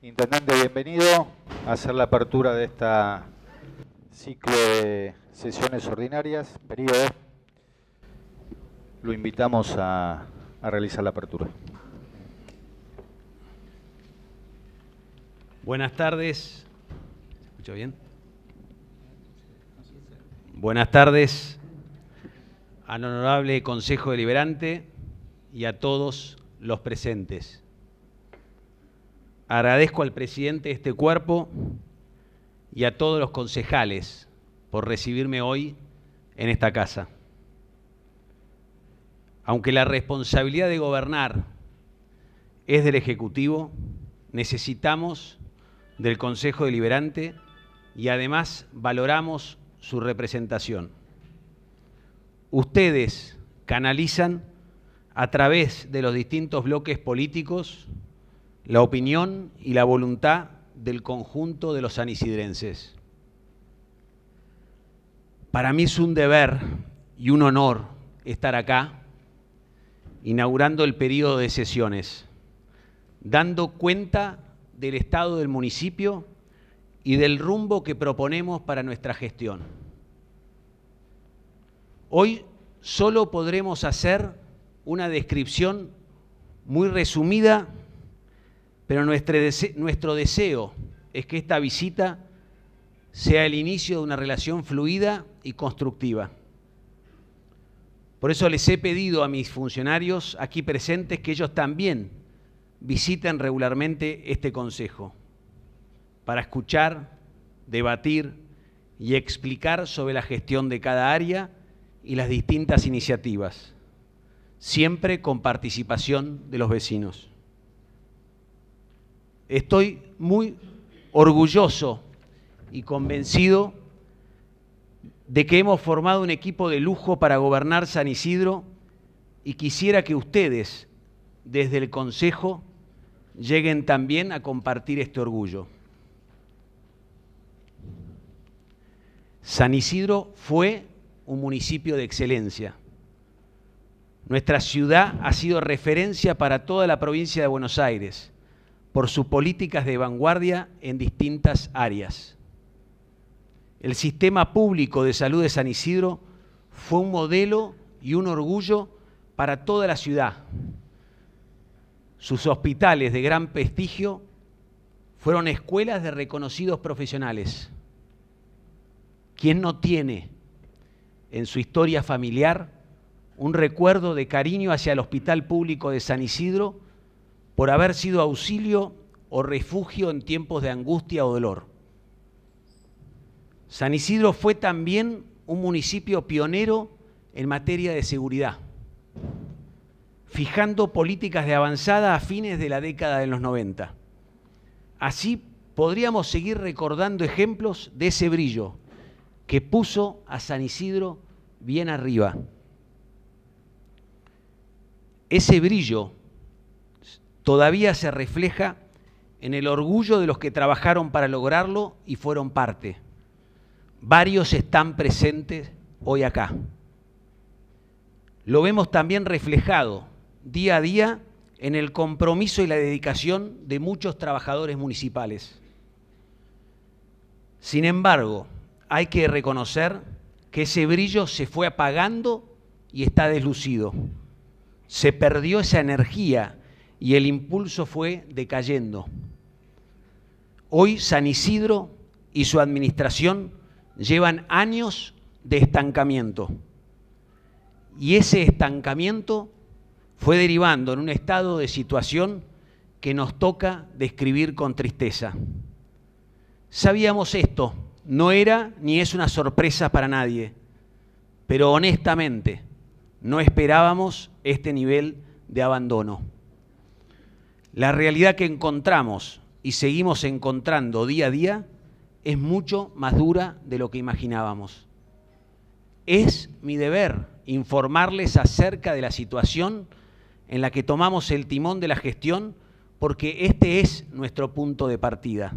Intendente, bienvenido a hacer la apertura de esta ciclo de sesiones ordinarias, periodo. Lo invitamos a, a realizar la apertura. Buenas tardes. ¿Se escucha bien? Buenas tardes al honorable Consejo Deliberante y a todos los presentes. Agradezco al presidente de este cuerpo y a todos los concejales por recibirme hoy en esta casa. Aunque la responsabilidad de gobernar es del Ejecutivo, necesitamos del Consejo Deliberante y además valoramos su representación. Ustedes canalizan a través de los distintos bloques políticos la opinión y la voluntad del conjunto de los sanisidrenses. Para mí es un deber y un honor estar acá inaugurando el periodo de sesiones, dando cuenta del estado del municipio y del rumbo que proponemos para nuestra gestión. Hoy solo podremos hacer una descripción muy resumida pero nuestro, nuestro deseo es que esta visita sea el inicio de una relación fluida y constructiva. Por eso les he pedido a mis funcionarios aquí presentes que ellos también visiten regularmente este consejo para escuchar, debatir y explicar sobre la gestión de cada área y las distintas iniciativas, siempre con participación de los vecinos. Estoy muy orgulloso y convencido de que hemos formado un equipo de lujo para gobernar San Isidro y quisiera que ustedes, desde el Consejo, lleguen también a compartir este orgullo. San Isidro fue un municipio de excelencia. Nuestra ciudad ha sido referencia para toda la provincia de Buenos Aires por sus políticas de vanguardia en distintas áreas. El sistema público de salud de San Isidro fue un modelo y un orgullo para toda la ciudad. Sus hospitales de gran prestigio fueron escuelas de reconocidos profesionales. ¿Quién no tiene en su historia familiar un recuerdo de cariño hacia el Hospital Público de San Isidro por haber sido auxilio o refugio en tiempos de angustia o dolor. San Isidro fue también un municipio pionero en materia de seguridad, fijando políticas de avanzada a fines de la década de los 90. Así podríamos seguir recordando ejemplos de ese brillo que puso a San Isidro bien arriba. Ese brillo todavía se refleja en el orgullo de los que trabajaron para lograrlo y fueron parte. Varios están presentes hoy acá. Lo vemos también reflejado día a día en el compromiso y la dedicación de muchos trabajadores municipales. Sin embargo, hay que reconocer que ese brillo se fue apagando y está deslucido. Se perdió esa energía y el impulso fue decayendo. Hoy San Isidro y su administración llevan años de estancamiento. Y ese estancamiento fue derivando en un estado de situación que nos toca describir con tristeza. Sabíamos esto, no era ni es una sorpresa para nadie, pero honestamente no esperábamos este nivel de abandono. La realidad que encontramos y seguimos encontrando día a día es mucho más dura de lo que imaginábamos. Es mi deber informarles acerca de la situación en la que tomamos el timón de la gestión porque este es nuestro punto de partida.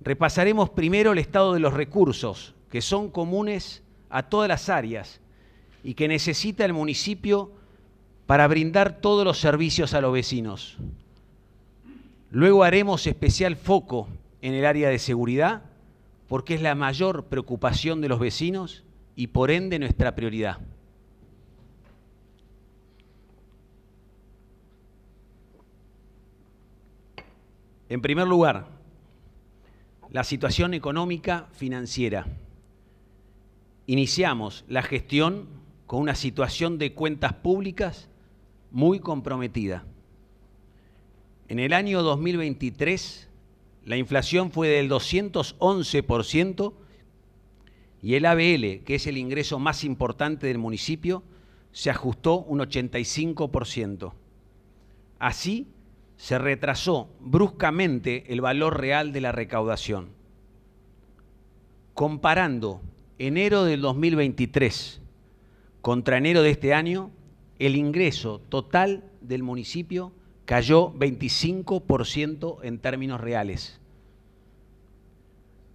Repasaremos primero el estado de los recursos que son comunes a todas las áreas y que necesita el municipio para brindar todos los servicios a los vecinos. Luego haremos especial foco en el área de seguridad porque es la mayor preocupación de los vecinos y por ende nuestra prioridad. En primer lugar, la situación económica financiera. Iniciamos la gestión con una situación de cuentas públicas muy comprometida. En el año 2023, la inflación fue del 211% y el ABL, que es el ingreso más importante del municipio, se ajustó un 85%. Así, se retrasó bruscamente el valor real de la recaudación. Comparando enero del 2023 contra enero de este año, el ingreso total del municipio cayó 25% en términos reales.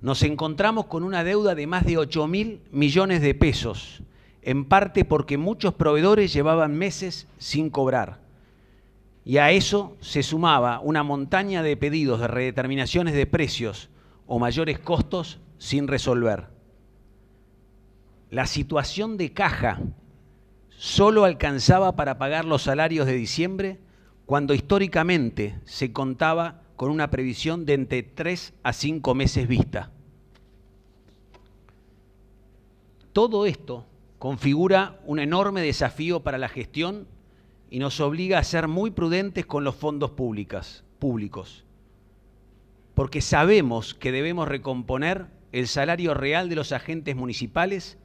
Nos encontramos con una deuda de más de 8 mil millones de pesos, en parte porque muchos proveedores llevaban meses sin cobrar. Y a eso se sumaba una montaña de pedidos de redeterminaciones de precios o mayores costos sin resolver. La situación de caja solo alcanzaba para pagar los salarios de diciembre cuando históricamente se contaba con una previsión de entre 3 a 5 meses vista. Todo esto configura un enorme desafío para la gestión y nos obliga a ser muy prudentes con los fondos públicas, públicos, porque sabemos que debemos recomponer el salario real de los agentes municipales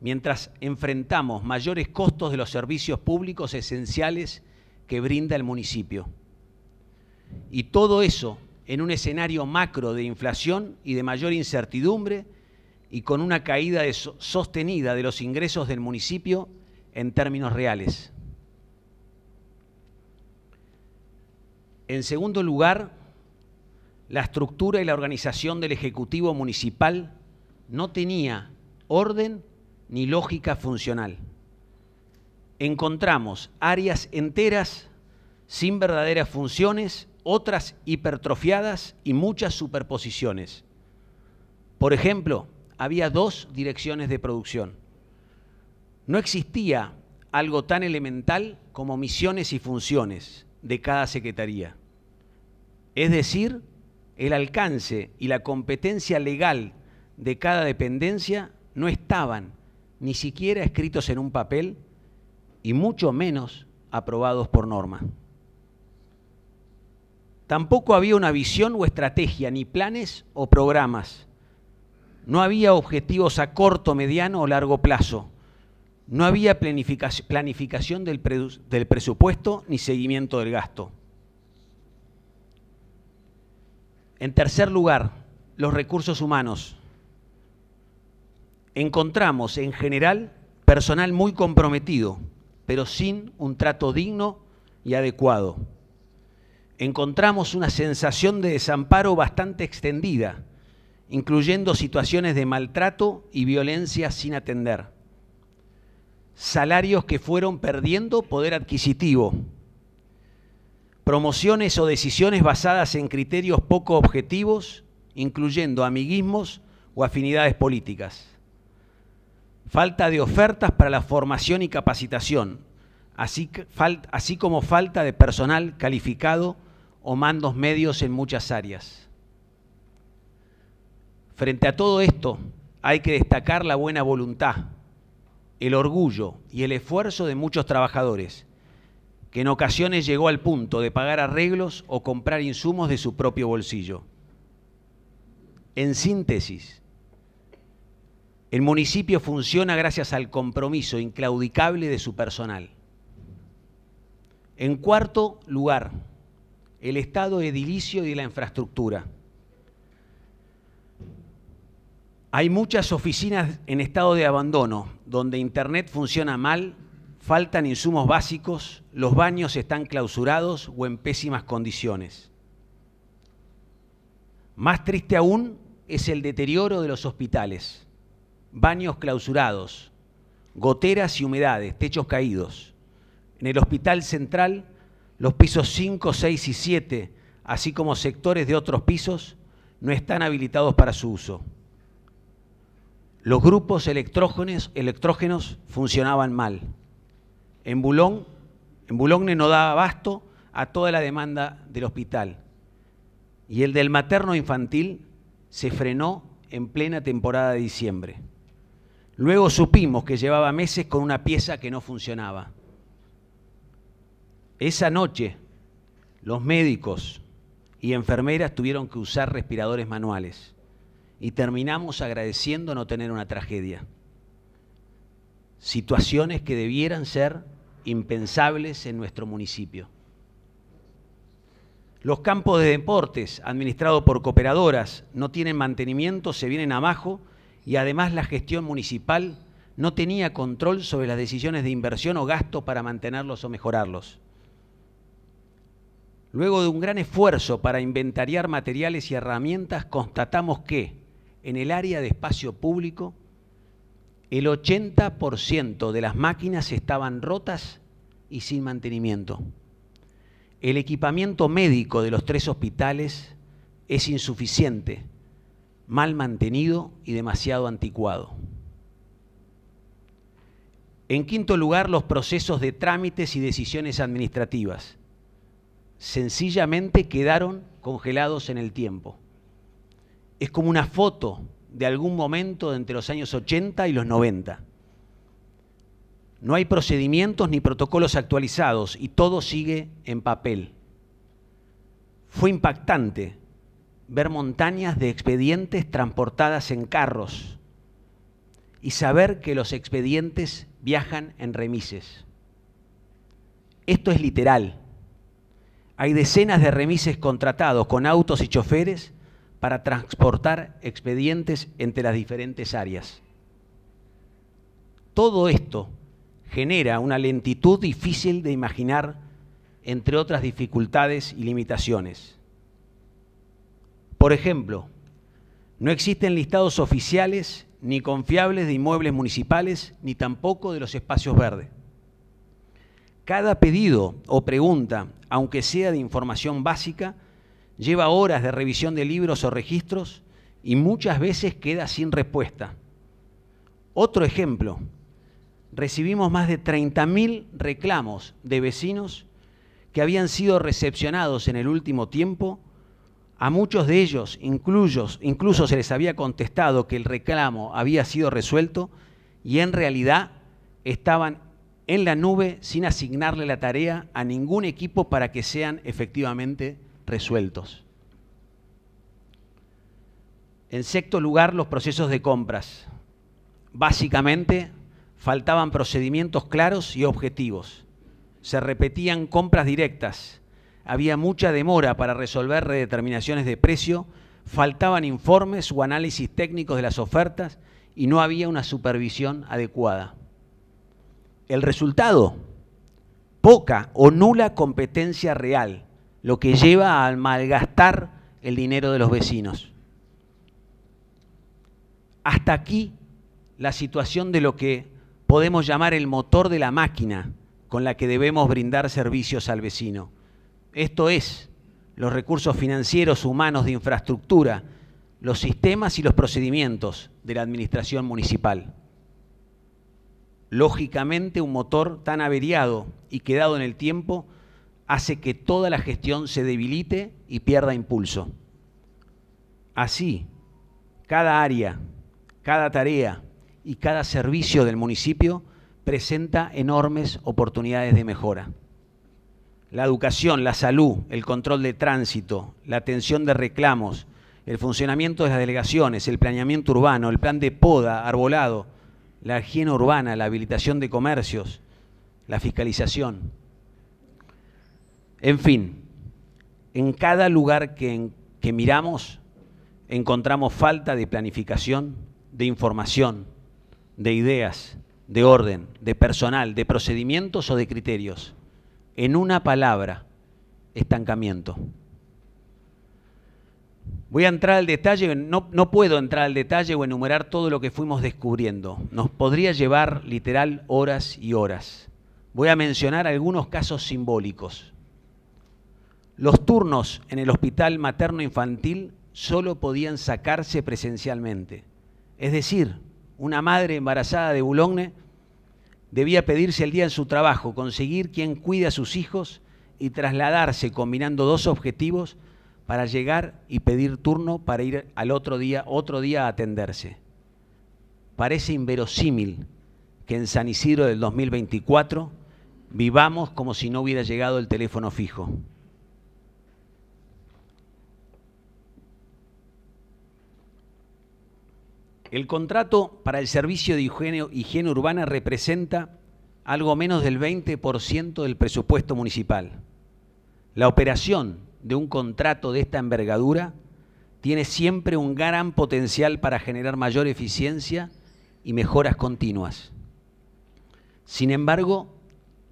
mientras enfrentamos mayores costos de los servicios públicos esenciales que brinda el municipio. Y todo eso en un escenario macro de inflación y de mayor incertidumbre y con una caída sostenida de los ingresos del municipio en términos reales. En segundo lugar, la estructura y la organización del Ejecutivo Municipal no tenía orden ni lógica funcional. Encontramos áreas enteras sin verdaderas funciones, otras hipertrofiadas y muchas superposiciones. Por ejemplo, había dos direcciones de producción. No existía algo tan elemental como misiones y funciones de cada secretaría. Es decir, el alcance y la competencia legal de cada dependencia no estaban ni siquiera escritos en un papel y mucho menos aprobados por norma. Tampoco había una visión o estrategia, ni planes o programas. No había objetivos a corto, mediano o largo plazo. No había planificación del, del presupuesto ni seguimiento del gasto. En tercer lugar, los recursos humanos encontramos en general personal muy comprometido, pero sin un trato digno y adecuado. Encontramos una sensación de desamparo bastante extendida, incluyendo situaciones de maltrato y violencia sin atender. Salarios que fueron perdiendo poder adquisitivo. Promociones o decisiones basadas en criterios poco objetivos, incluyendo amiguismos o afinidades políticas falta de ofertas para la formación y capacitación, así, como falta de personal calificado o mandos medios en muchas áreas. Frente a todo esto, hay que destacar la buena voluntad, el orgullo y el esfuerzo de muchos trabajadores, que en ocasiones llegó al punto de pagar arreglos o comprar insumos de su propio bolsillo. En síntesis, el municipio funciona gracias al compromiso inclaudicable de su personal. En cuarto lugar, el estado edilicio y la infraestructura. Hay muchas oficinas en estado de abandono, donde Internet funciona mal, faltan insumos básicos, los baños están clausurados o en pésimas condiciones. Más triste aún es el deterioro de los hospitales baños clausurados, goteras y humedades, techos caídos. En el Hospital Central, los pisos 5, 6 y 7, así como sectores de otros pisos, no están habilitados para su uso. Los grupos electrógenos, funcionaban mal. En Boulogne, en Boulogne no daba abasto a toda la demanda del hospital. Y el del materno infantil se frenó en plena temporada de diciembre. Luego supimos que llevaba meses con una pieza que no funcionaba. Esa noche, los médicos y enfermeras tuvieron que usar respiradores manuales y terminamos agradeciendo no tener una tragedia. Situaciones que debieran ser impensables en nuestro municipio. Los campos de deportes administrados por cooperadoras no tienen mantenimiento, se vienen abajo y además la gestión municipal no tenía control sobre las decisiones de inversión o gasto para mantenerlos o mejorarlos. Luego de un gran esfuerzo para inventariar materiales y herramientas, constatamos que en el área de espacio público el 80% de las máquinas estaban rotas y sin mantenimiento. El equipamiento médico de los tres hospitales es insuficiente mal mantenido y demasiado anticuado. En quinto lugar, los procesos de trámites y decisiones administrativas. Sencillamente quedaron congelados en el tiempo. Es como una foto de algún momento entre los años 80 y los 90. No hay procedimientos ni protocolos actualizados y todo sigue en papel. Fue impactante ver montañas de expedientes transportadas en carros y saber que los expedientes viajan en remises. Esto es literal. Hay decenas de remises contratados con autos y choferes para transportar expedientes entre las diferentes áreas. Todo esto genera una lentitud difícil de imaginar, entre otras dificultades y limitaciones. Por ejemplo, no existen listados oficiales ni confiables de inmuebles municipales, ni tampoco de los espacios verdes. Cada pedido o pregunta, aunque sea de información básica, lleva horas de revisión de libros o registros y muchas veces queda sin respuesta. Otro ejemplo, recibimos más de 30.000 reclamos de vecinos que habían sido recepcionados en el último tiempo a muchos de ellos, incluso, incluso se les había contestado que el reclamo había sido resuelto y en realidad estaban en la nube sin asignarle la tarea a ningún equipo para que sean efectivamente resueltos. En sexto lugar, los procesos de compras. Básicamente, faltaban procedimientos claros y objetivos. Se repetían compras directas, había mucha demora para resolver redeterminaciones de precio, faltaban informes o análisis técnicos de las ofertas y no había una supervisión adecuada. El resultado, poca o nula competencia real, lo que lleva a malgastar el dinero de los vecinos. Hasta aquí la situación de lo que podemos llamar el motor de la máquina con la que debemos brindar servicios al vecino. Esto es, los recursos financieros, humanos, de infraestructura, los sistemas y los procedimientos de la administración municipal. Lógicamente, un motor tan averiado y quedado en el tiempo hace que toda la gestión se debilite y pierda impulso. Así, cada área, cada tarea y cada servicio del municipio presenta enormes oportunidades de mejora la educación, la salud, el control de tránsito, la atención de reclamos, el funcionamiento de las delegaciones, el planeamiento urbano, el plan de poda, arbolado, la higiene urbana, la habilitación de comercios, la fiscalización. En fin, en cada lugar que, miramos encontramos falta de planificación, de información, de ideas, de orden, de personal, de procedimientos o de criterios en una palabra, estancamiento. Voy a entrar al detalle, no, puedo entrar al detalle o enumerar todo lo que fuimos descubriendo. Nos podría llevar literal horas y horas. Voy a mencionar algunos casos simbólicos. Los turnos en el hospital materno-infantil solo podían sacarse presencialmente. Es decir, una madre embarazada de Boulogne Debía pedirse el día en su trabajo, conseguir quien cuide a sus hijos y trasladarse combinando dos objetivos para llegar y pedir turno para ir al otro día, otro día a atenderse. Parece inverosímil que en San Isidro del 2024 vivamos como si no hubiera llegado el teléfono fijo. El contrato para el servicio de higiene, urbana representa algo menos del 20% del presupuesto municipal. La operación de un contrato de esta envergadura tiene siempre un gran potencial para generar mayor eficiencia y mejoras continuas. Sin embargo,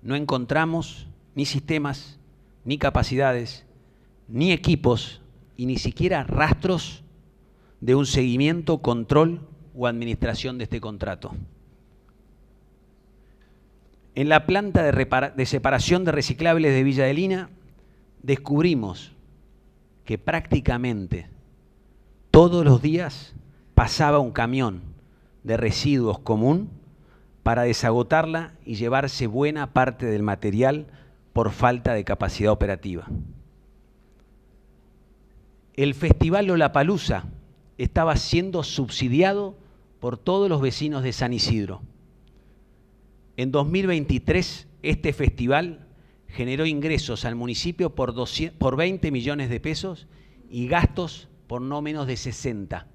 no encontramos ni sistemas, ni capacidades, ni equipos y ni siquiera rastros de un seguimiento, control o administración de este contrato. En la planta de, separación de reciclables de Villa de Lina descubrimos que prácticamente todos los días pasaba un camión de residuos común para desagotarla y llevarse buena parte del material por falta de capacidad operativa. El Festival Lollapalooza estaba siendo subsidiado por todos los vecinos de San Isidro. En 2023, este festival generó ingresos al municipio por, 20 millones de pesos y gastos por no menos de 60.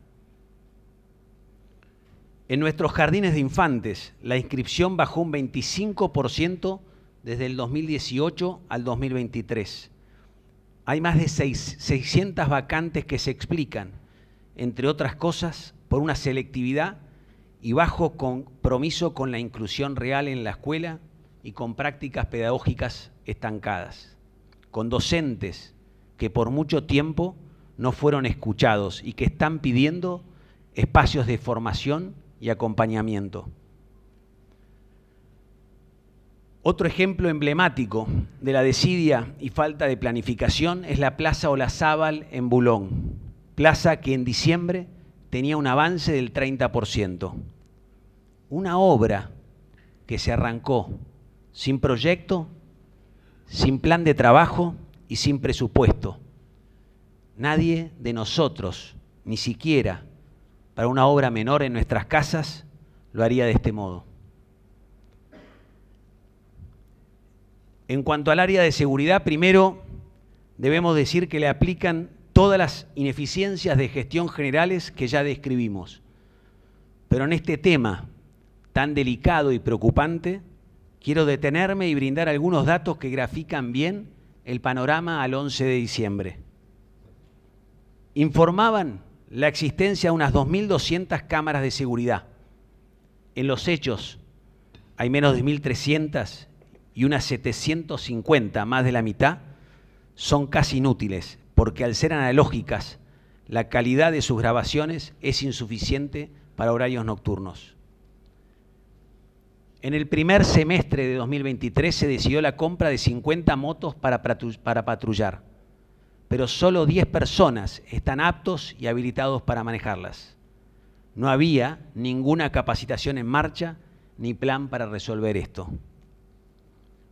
En nuestros jardines de infantes, la inscripción bajó un 25% desde el 2018 al 2023. Hay más de 600 vacantes que se explican entre otras cosas, por una selectividad y bajo compromiso con la inclusión real en la escuela y con prácticas pedagógicas estancadas, con docentes que por mucho tiempo no fueron escuchados y que están pidiendo espacios de formación y acompañamiento. Otro ejemplo emblemático de la desidia y falta de planificación es la Plaza Olazábal en Bulón, plaza que en diciembre tenía un avance del 30%. Una obra que se arrancó sin proyecto, sin plan de trabajo y sin presupuesto. Nadie de nosotros, ni siquiera para una obra menor en nuestras casas, lo haría de este modo. En cuanto al área de seguridad, primero debemos decir que le aplican todas las ineficiencias de gestión generales que ya describimos. Pero en este tema tan delicado y preocupante, quiero detenerme y brindar algunos datos que grafican bien el panorama al 11 de diciembre. Informaban la existencia de unas 2.200 cámaras de seguridad. En los hechos hay menos de 1.300 y unas 750, más de la mitad, son casi inútiles, porque al ser analógicas, la calidad de sus grabaciones es insuficiente para horarios nocturnos. En el primer semestre de 2023 se decidió la compra de 50 motos para, patrullar, pero solo 10 personas están aptos y habilitados para manejarlas. No había ninguna capacitación en marcha ni plan para resolver esto.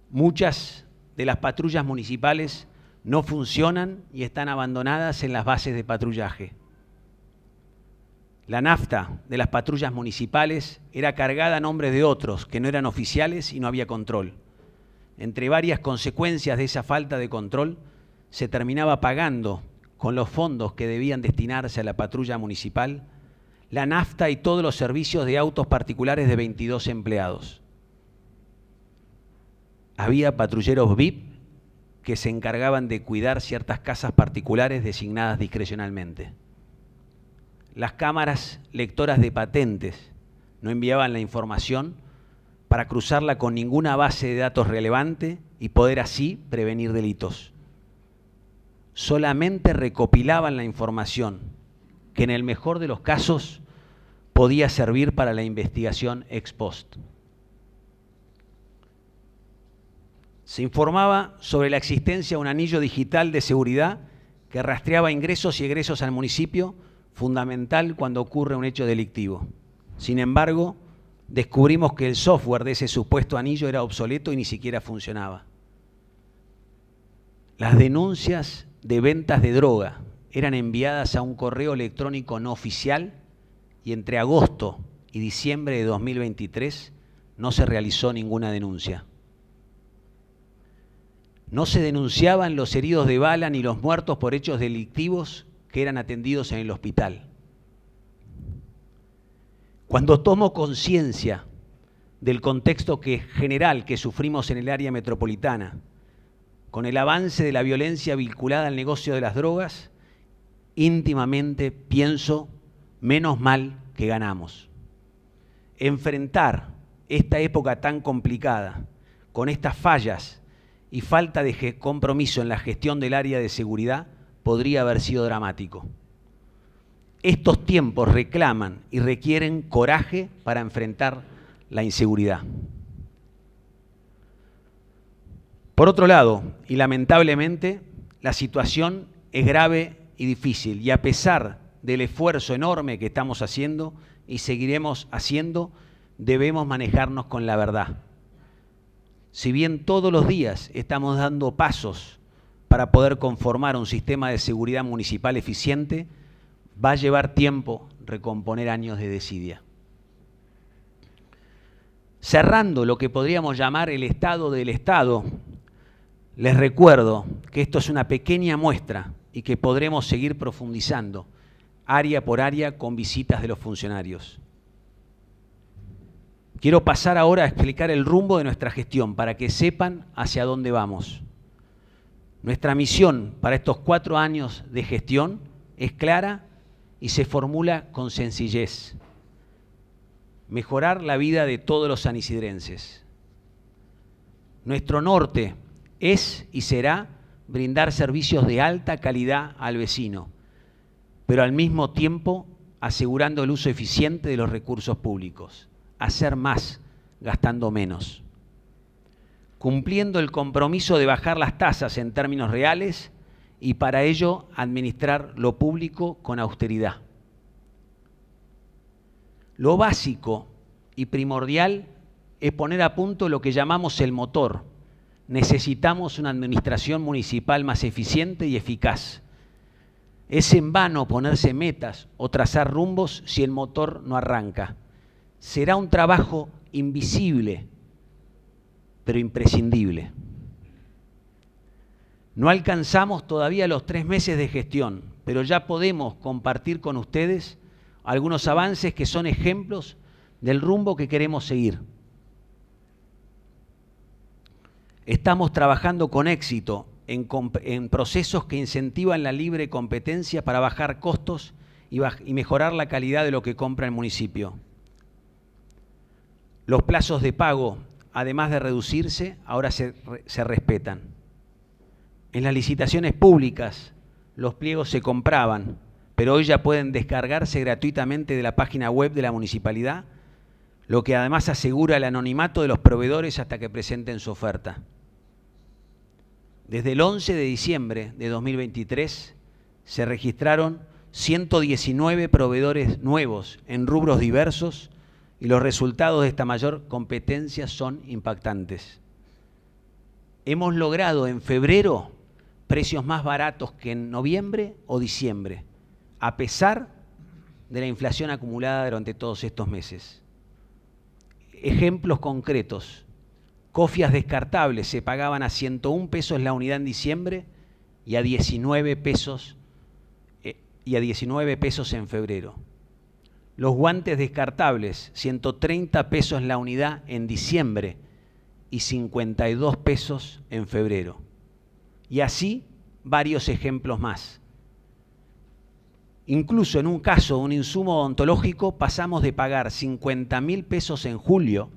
Muchas de las patrullas municipales no funcionan y están abandonadas en las bases de patrullaje. La nafta de las patrullas municipales era cargada a nombre de otros que no eran oficiales y no había control. Entre varias consecuencias de esa falta de control, se terminaba pagando con los fondos que debían destinarse a la patrulla municipal la nafta y todos los servicios de autos particulares de 22 empleados. Había patrulleros VIP que se encargaban de cuidar ciertas casas particulares designadas discrecionalmente. Las cámaras lectoras de patentes no enviaban la información para cruzarla con ninguna base de datos relevante y poder así prevenir delitos. Solamente recopilaban la información que en el mejor de los casos podía servir para la investigación ex post. se informaba sobre la existencia de un anillo digital de seguridad que rastreaba ingresos y egresos al municipio, fundamental cuando ocurre un hecho delictivo. Sin embargo, descubrimos que el software de ese supuesto anillo era obsoleto y ni siquiera funcionaba. Las denuncias de ventas de droga eran enviadas a un correo electrónico no oficial y entre agosto y diciembre de 2023 no se realizó ninguna denuncia. ¿No se denunciaban los heridos de bala ni los muertos por hechos delictivos que eran atendidos en el hospital? Cuando tomo conciencia del contexto que, general que sufrimos en el área metropolitana, con el avance de la violencia vinculada al negocio de las drogas, íntimamente pienso, menos mal que ganamos. Enfrentar esta época tan complicada, con estas fallas y falta de compromiso en la gestión del área de seguridad podría haber sido dramático. Estos tiempos reclaman y requieren coraje para enfrentar la inseguridad. Por otro lado, y lamentablemente, la situación es grave y difícil, y a pesar del esfuerzo enorme que estamos haciendo y seguiremos haciendo, debemos manejarnos con la verdad si bien todos los días estamos dando pasos para poder conformar un sistema de seguridad municipal eficiente, va a llevar tiempo recomponer años de desidia. Cerrando lo que podríamos llamar el estado del Estado, les recuerdo que esto es una pequeña muestra y que podremos seguir profundizando área por área con visitas de los funcionarios. Quiero pasar ahora a explicar el rumbo de nuestra gestión para que sepan hacia dónde vamos. Nuestra misión para estos cuatro años de gestión es clara y se formula con sencillez. Mejorar la vida de todos los sanisidrenses. Nuestro norte es y será brindar servicios de alta calidad al vecino, pero al mismo tiempo asegurando el uso eficiente de los recursos públicos hacer más gastando menos, cumpliendo el compromiso de bajar las tasas en términos reales y para ello administrar lo público con austeridad. Lo básico y primordial es poner a punto lo que llamamos el motor. Necesitamos una administración municipal más eficiente y eficaz. Es en vano ponerse metas o trazar rumbos si el motor no arranca será un trabajo invisible, pero imprescindible. No alcanzamos todavía los tres meses de gestión, pero ya podemos compartir con ustedes algunos avances que son ejemplos del rumbo que queremos seguir. Estamos trabajando con éxito en, procesos que incentivan la libre competencia para bajar costos y mejorar la calidad de lo que compra el municipio. Los plazos de pago, además de reducirse, ahora se, respetan. En las licitaciones públicas los pliegos se compraban, pero hoy ya pueden descargarse gratuitamente de la página web de la municipalidad, lo que además asegura el anonimato de los proveedores hasta que presenten su oferta. Desde el 11 de diciembre de 2023 se registraron 119 proveedores nuevos en rubros diversos y los resultados de esta mayor competencia son impactantes. Hemos logrado en febrero precios más baratos que en noviembre o diciembre, a pesar de la inflación acumulada durante todos estos meses. Ejemplos concretos. Cofias descartables se pagaban a 101 pesos la unidad en diciembre y a 19 pesos, eh, y a 19 pesos en febrero. Los guantes descartables, 130 pesos la unidad en diciembre y 52 pesos en febrero. Y así varios ejemplos más. Incluso en un caso, un insumo odontológico, pasamos de pagar 50 mil pesos en julio,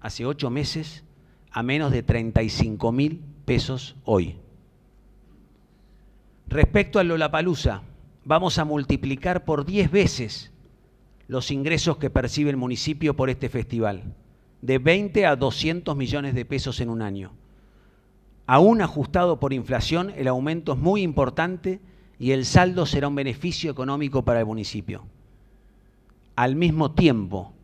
hace ocho meses, a menos de 35 mil pesos hoy. Respecto a Lollapalooza, vamos a multiplicar por 10 veces los ingresos que percibe el municipio por este festival, de 20 a 200 millones de pesos en un año. Aún ajustado por inflación, el aumento es muy importante y el saldo será un beneficio económico para el municipio. Al mismo tiempo,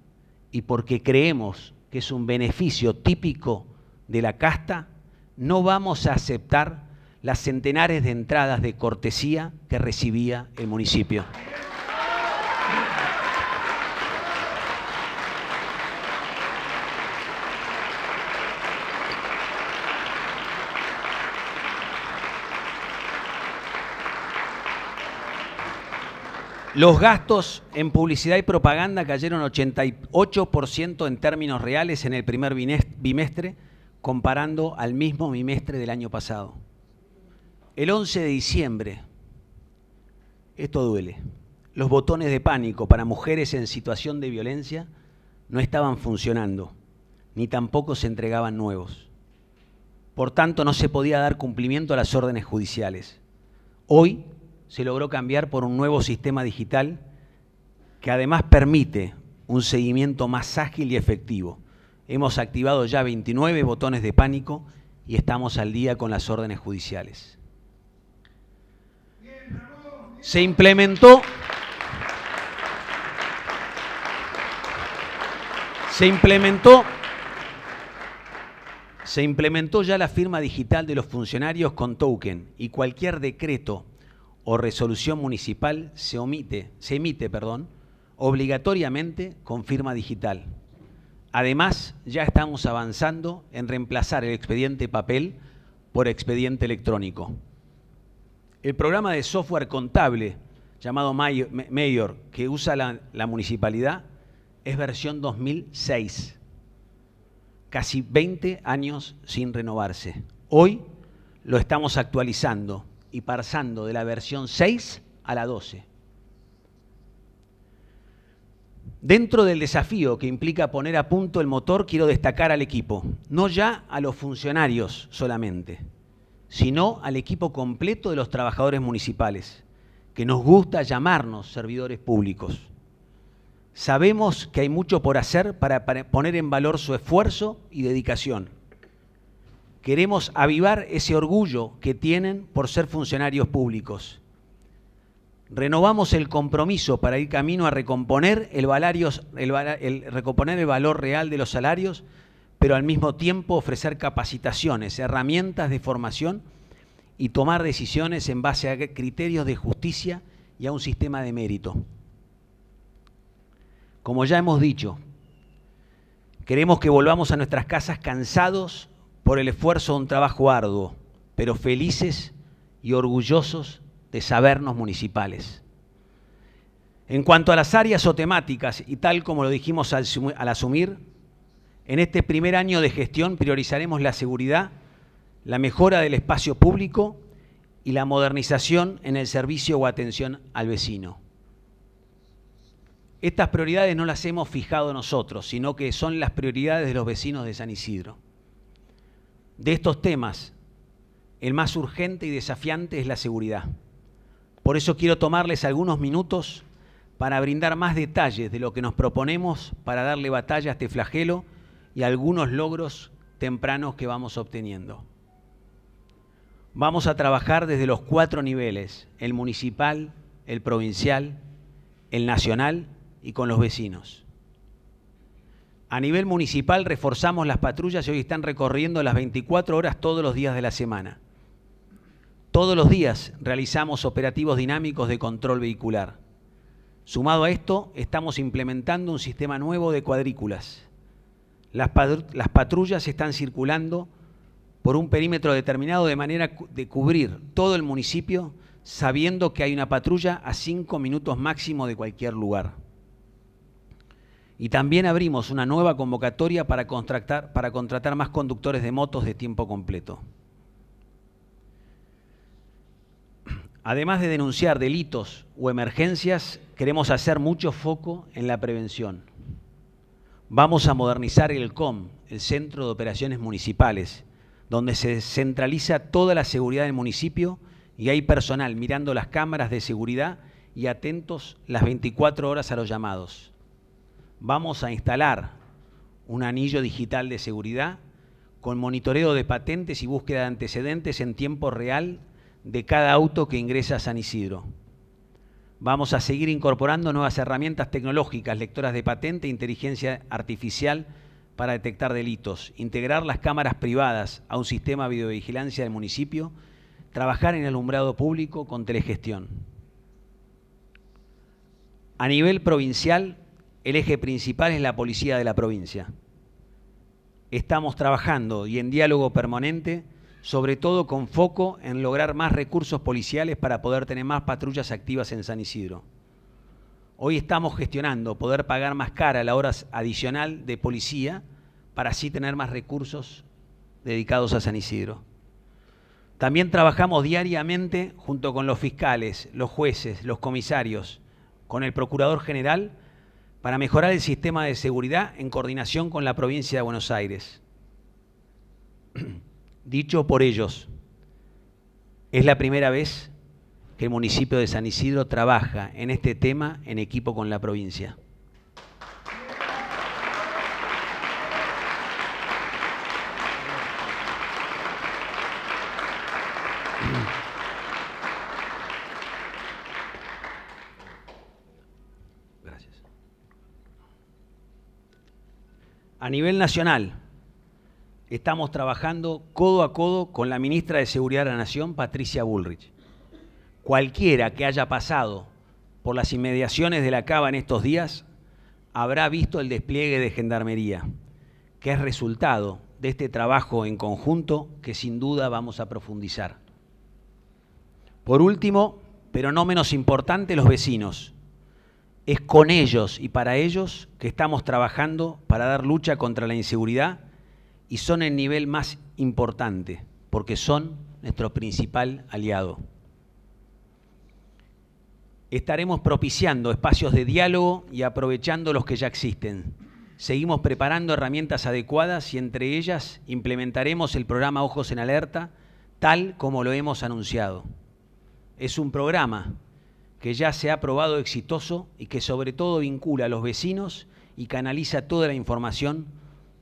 y porque creemos que es un beneficio típico de la casta, no vamos a aceptar las centenares de entradas de cortesía que recibía el municipio. Los gastos en publicidad y propaganda cayeron 88% en términos reales en el primer bimestre, comparando al mismo bimestre del año pasado. El 11 de diciembre, esto duele, los botones de pánico para mujeres en situación de violencia no estaban funcionando, ni tampoco se entregaban nuevos. Por tanto, no se podía dar cumplimiento a las órdenes judiciales. Hoy, se logró cambiar por un nuevo sistema digital que además permite un seguimiento más ágil y efectivo. Hemos activado ya 29 botones de pánico y estamos al día con las órdenes judiciales. Se implementó, se implementó, se implementó ya la firma digital de los funcionarios con token y cualquier decreto o resolución municipal se, omite, se emite perdón, obligatoriamente con firma digital. Además, ya estamos avanzando en reemplazar el expediente papel por expediente electrónico. El programa de software contable llamado Mayor que usa la, la municipalidad es versión 2006, casi 20 años sin renovarse. Hoy lo estamos actualizando y pasando de la versión 6 a la 12. Dentro del desafío que implica poner a punto el motor, quiero destacar al equipo, no ya a los funcionarios solamente, sino al equipo completo de los trabajadores municipales, que nos gusta llamarnos servidores públicos. Sabemos que hay mucho por hacer para poner en valor su esfuerzo y dedicación Queremos avivar ese orgullo que tienen por ser funcionarios públicos. Renovamos el compromiso para ir camino a recomponer el, valor real de los salarios, pero al mismo tiempo ofrecer capacitaciones, herramientas de formación y tomar decisiones en base a criterios de justicia y a un sistema de mérito. Como ya hemos dicho, queremos que volvamos a nuestras casas cansados por el esfuerzo de un trabajo arduo, pero felices y orgullosos de sabernos municipales. En cuanto a las áreas o temáticas, y tal como lo dijimos al, al asumir, en este primer año de gestión priorizaremos la seguridad, la mejora del espacio público y la modernización en el servicio o atención al vecino. Estas prioridades no las hemos fijado nosotros, sino que son las prioridades de los vecinos de San Isidro. De estos temas, el más urgente y desafiante es la seguridad. Por eso quiero tomarles algunos minutos para brindar más detalles de lo que nos proponemos para darle batalla a este flagelo y algunos logros tempranos que vamos obteniendo. Vamos a trabajar desde los cuatro niveles, el municipal, el provincial, el nacional y con los vecinos. A nivel municipal reforzamos las patrullas y hoy están recorriendo las 24 horas todos los días de la semana. Todos los días realizamos operativos dinámicos de control vehicular. Sumado a esto, estamos implementando un sistema nuevo de cuadrículas. Las, patrullas están circulando por un perímetro determinado de manera de cubrir todo el municipio sabiendo que hay una patrulla a cinco minutos máximo de cualquier lugar. Y también abrimos una nueva convocatoria para contratar, para contratar más conductores de motos de tiempo completo. Además de denunciar delitos o emergencias, queremos hacer mucho foco en la prevención. Vamos a modernizar el COM, el Centro de Operaciones Municipales, donde se centraliza toda la seguridad del municipio y hay personal mirando las cámaras de seguridad y atentos las 24 horas a los llamados vamos a instalar un anillo digital de seguridad con monitoreo de patentes y búsqueda de antecedentes en tiempo real de cada auto que ingresa a San Isidro. Vamos a seguir incorporando nuevas herramientas tecnológicas, lectoras de patente e inteligencia artificial para detectar delitos, integrar las cámaras privadas a un sistema de videovigilancia del municipio, trabajar en alumbrado público con telegestión. A nivel provincial, el eje principal es la policía de la provincia. Estamos trabajando y en diálogo permanente, sobre todo con foco en lograr más recursos policiales para poder tener más patrullas activas en San Isidro. Hoy estamos gestionando poder pagar más cara la hora adicional de policía para así tener más recursos dedicados a San Isidro. También trabajamos diariamente junto con los fiscales, los jueces, los comisarios, con el Procurador General, para mejorar el sistema de seguridad en coordinación con la provincia de Buenos Aires. Dicho por ellos, es la primera vez que el municipio de San Isidro trabaja en este tema en equipo con la provincia. a nivel nacional, estamos trabajando codo a codo con la ministra de Seguridad de la Nación, Patricia Bullrich. Cualquiera que haya pasado por las inmediaciones de la Cava en estos días habrá visto el despliegue de Gendarmería, que es resultado de este trabajo en conjunto que sin duda vamos a profundizar. Por último, pero no menos importante, los vecinos es con ellos y para ellos que estamos trabajando para dar lucha contra la inseguridad y son el nivel más importante porque son nuestro principal aliado. Estaremos propiciando espacios de diálogo y aprovechando los que ya existen. Seguimos preparando herramientas adecuadas y entre ellas implementaremos el programa Ojos en Alerta tal como lo hemos anunciado. Es un programa que ya se ha probado exitoso y que sobre todo vincula a los vecinos y canaliza toda la información,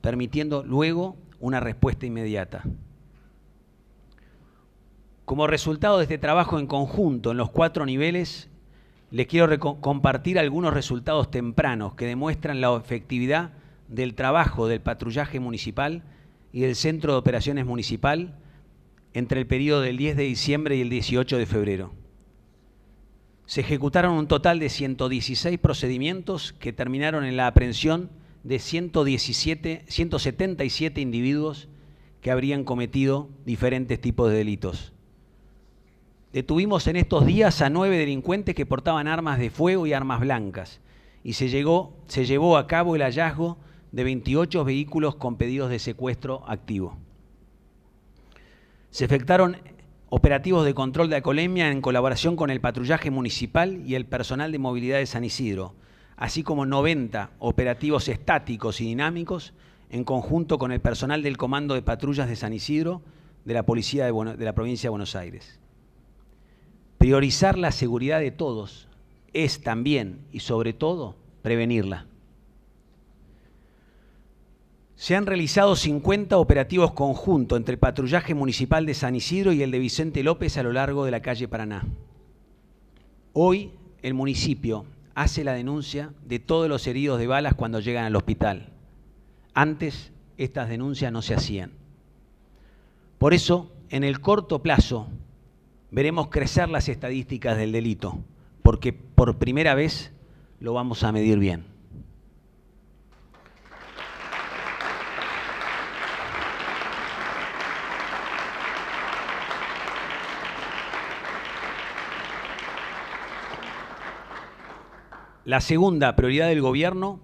permitiendo luego una respuesta inmediata. Como resultado de este trabajo en conjunto en los cuatro niveles, les quiero compartir algunos resultados tempranos que demuestran la efectividad del trabajo del patrullaje municipal y del Centro de Operaciones Municipal entre el periodo del 10 de diciembre y el 18 de febrero se ejecutaron un total de 116 procedimientos que terminaron en la aprehensión de 117, 177 individuos que habrían cometido diferentes tipos de delitos. Detuvimos en estos días a nueve delincuentes que portaban armas de fuego y armas blancas y se, llegó, se llevó a cabo el hallazgo de 28 vehículos con pedidos de secuestro activo. Se efectuaron operativos de control de acolemia en colaboración con el patrullaje municipal y el personal de movilidad de San Isidro, así como 90 operativos estáticos y dinámicos en conjunto con el personal del Comando de Patrullas de San Isidro de la Policía de la Provincia de Buenos Aires. Priorizar la seguridad de todos es también y sobre todo prevenirla. Se han realizado 50 operativos conjuntos entre el patrullaje municipal de San Isidro y el de Vicente López a lo largo de la calle Paraná. Hoy el municipio hace la denuncia de todos los heridos de balas cuando llegan al hospital. Antes estas denuncias no se hacían. Por eso, en el corto plazo, veremos crecer las estadísticas del delito, porque por primera vez lo vamos a medir bien. La segunda prioridad del gobierno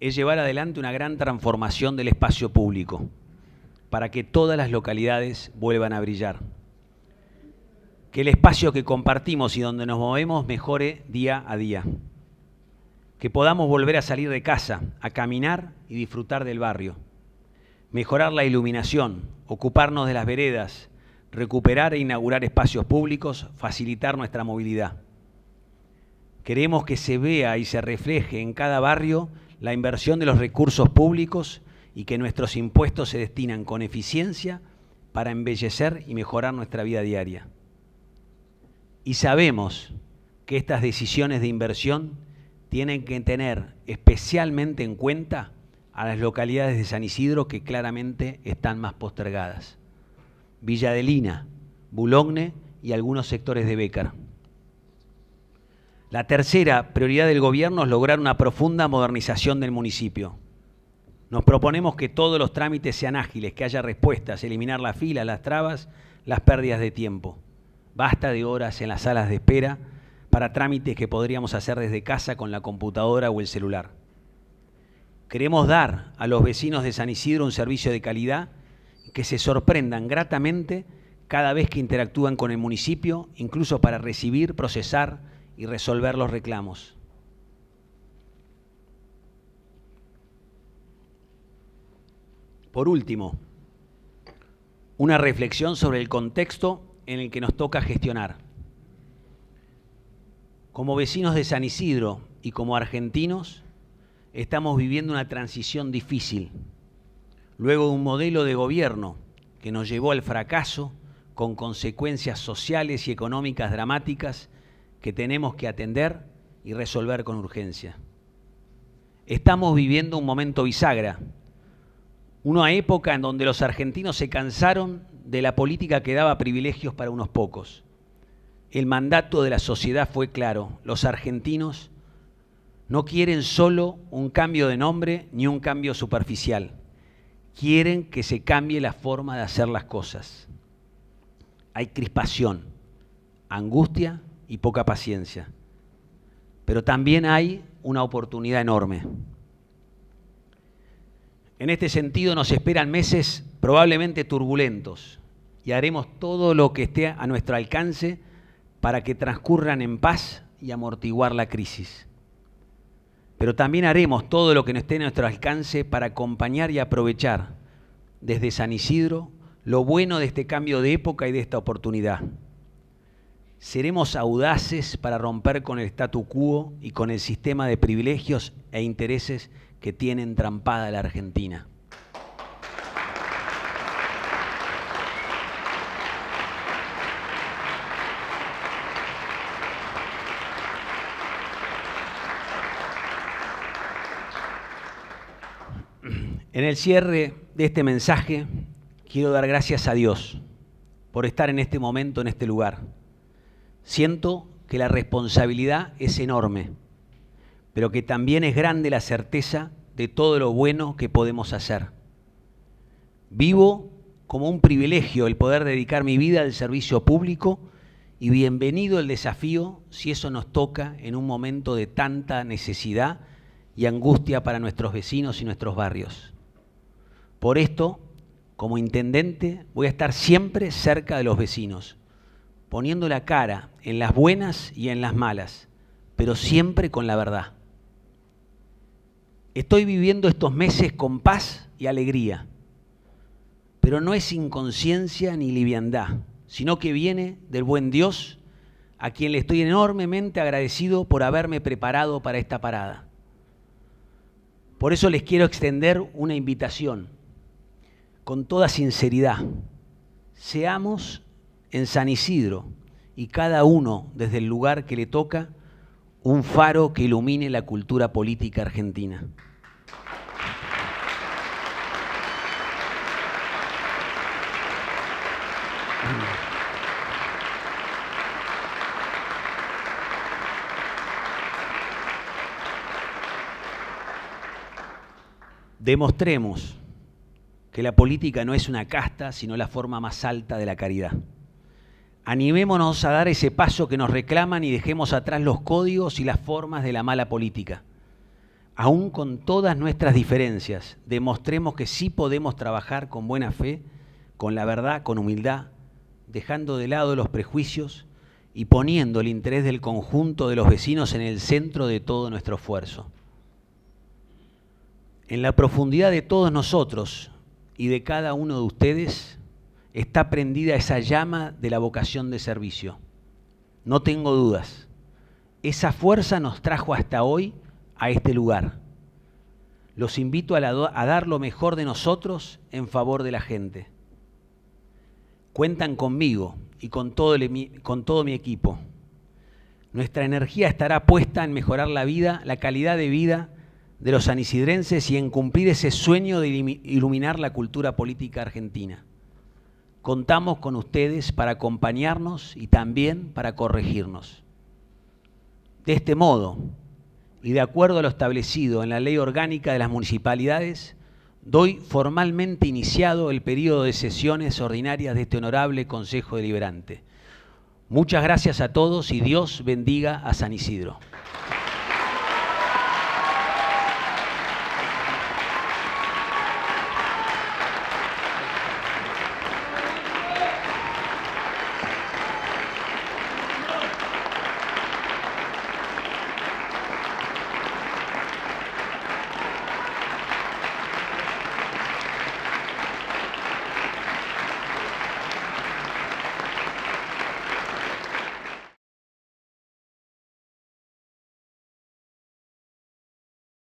es llevar adelante una gran transformación del espacio público para que todas las localidades vuelvan a brillar. Que el espacio que compartimos y donde nos movemos mejore día a día. Que podamos volver a salir de casa, a caminar y disfrutar del barrio. Mejorar la iluminación, ocuparnos de las veredas, recuperar e inaugurar espacios públicos, facilitar nuestra movilidad. Queremos que se vea y se refleje en cada barrio la inversión de los recursos públicos y que nuestros impuestos se destinan con eficiencia para embellecer y mejorar nuestra vida diaria. Y sabemos que estas decisiones de inversión tienen que tener especialmente en cuenta a las localidades de San Isidro que claramente están más postergadas. Villa de Lina, Bulogne y algunos sectores de Bécar. La tercera prioridad del gobierno es lograr una profunda modernización del municipio. Nos proponemos que todos los trámites sean ágiles, que haya respuestas, eliminar la fila, las trabas, las pérdidas de tiempo. Basta de horas en las salas de espera para trámites que podríamos hacer desde casa con la computadora o el celular. Queremos dar a los vecinos de San Isidro un servicio de calidad que se sorprendan gratamente cada vez que interactúan con el municipio, incluso para recibir, procesar, y resolver los reclamos. Por último, una reflexión sobre el contexto en el que nos toca gestionar. Como vecinos de San Isidro y como argentinos, estamos viviendo una transición difícil, luego de un modelo de gobierno que nos llevó al fracaso con consecuencias sociales y económicas dramáticas que tenemos que atender y resolver con urgencia. Estamos viviendo un momento bisagra, una época en donde los argentinos se cansaron de la política que daba privilegios para unos pocos. El mandato de la sociedad fue claro, los argentinos no quieren solo un cambio de nombre ni un cambio superficial, quieren que se cambie la forma de hacer las cosas. Hay crispación, angustia y poca paciencia. Pero también hay una oportunidad enorme. En este sentido nos esperan meses probablemente turbulentos y haremos todo lo que esté a nuestro alcance para que transcurran en paz y amortiguar la crisis. Pero también haremos todo lo que no esté a nuestro alcance para acompañar y aprovechar desde San Isidro lo bueno de este cambio de época y de esta oportunidad. Seremos audaces para romper con el statu quo y con el sistema de privilegios e intereses que tienen entrampada la Argentina. En el cierre de este mensaje, quiero dar gracias a Dios por estar en este momento, en este lugar siento que la responsabilidad es enorme, pero que también es grande la certeza de todo lo bueno que podemos hacer. Vivo como un privilegio el poder dedicar mi vida al servicio público y bienvenido el desafío si eso nos toca en un momento de tanta necesidad y angustia para nuestros vecinos y nuestros barrios. Por esto, como intendente, voy a estar siempre cerca de los vecinos poniendo la cara en las buenas y en las malas, pero siempre con la verdad. Estoy viviendo estos meses con paz y alegría, pero no es inconsciencia ni liviandad, sino que viene del buen Dios, a quien le estoy enormemente agradecido por haberme preparado para esta parada. Por eso les quiero extender una invitación, con toda sinceridad. Seamos en San Isidro y cada uno desde el lugar que le toca un faro que ilumine la cultura política argentina. Demostremos que la política no es una casta, sino la forma más alta de la caridad. Animémonos a dar ese paso que nos reclaman y dejemos atrás los códigos y las formas de la mala política. Aún con todas nuestras diferencias, demostremos que sí podemos trabajar con buena fe, con la verdad, con humildad, dejando de lado los prejuicios y poniendo el interés del conjunto de los vecinos en el centro de todo nuestro esfuerzo. En la profundidad de todos nosotros y de cada uno de ustedes, está prendida esa llama de la vocación de servicio. No tengo dudas. Esa fuerza nos trajo hasta hoy a este lugar. Los invito a, dar lo mejor de nosotros en favor de la gente. Cuentan conmigo y con todo, con todo mi equipo. Nuestra energía estará puesta en mejorar la vida, la calidad de vida de los anisidrenses y en cumplir ese sueño de iluminar la cultura política argentina contamos con ustedes para acompañarnos y también para corregirnos. De este modo, y de acuerdo a lo establecido en la Ley Orgánica de las Municipalidades, doy formalmente iniciado el periodo de sesiones ordinarias de este honorable Consejo Deliberante. Muchas gracias a todos y Dios bendiga a San Isidro.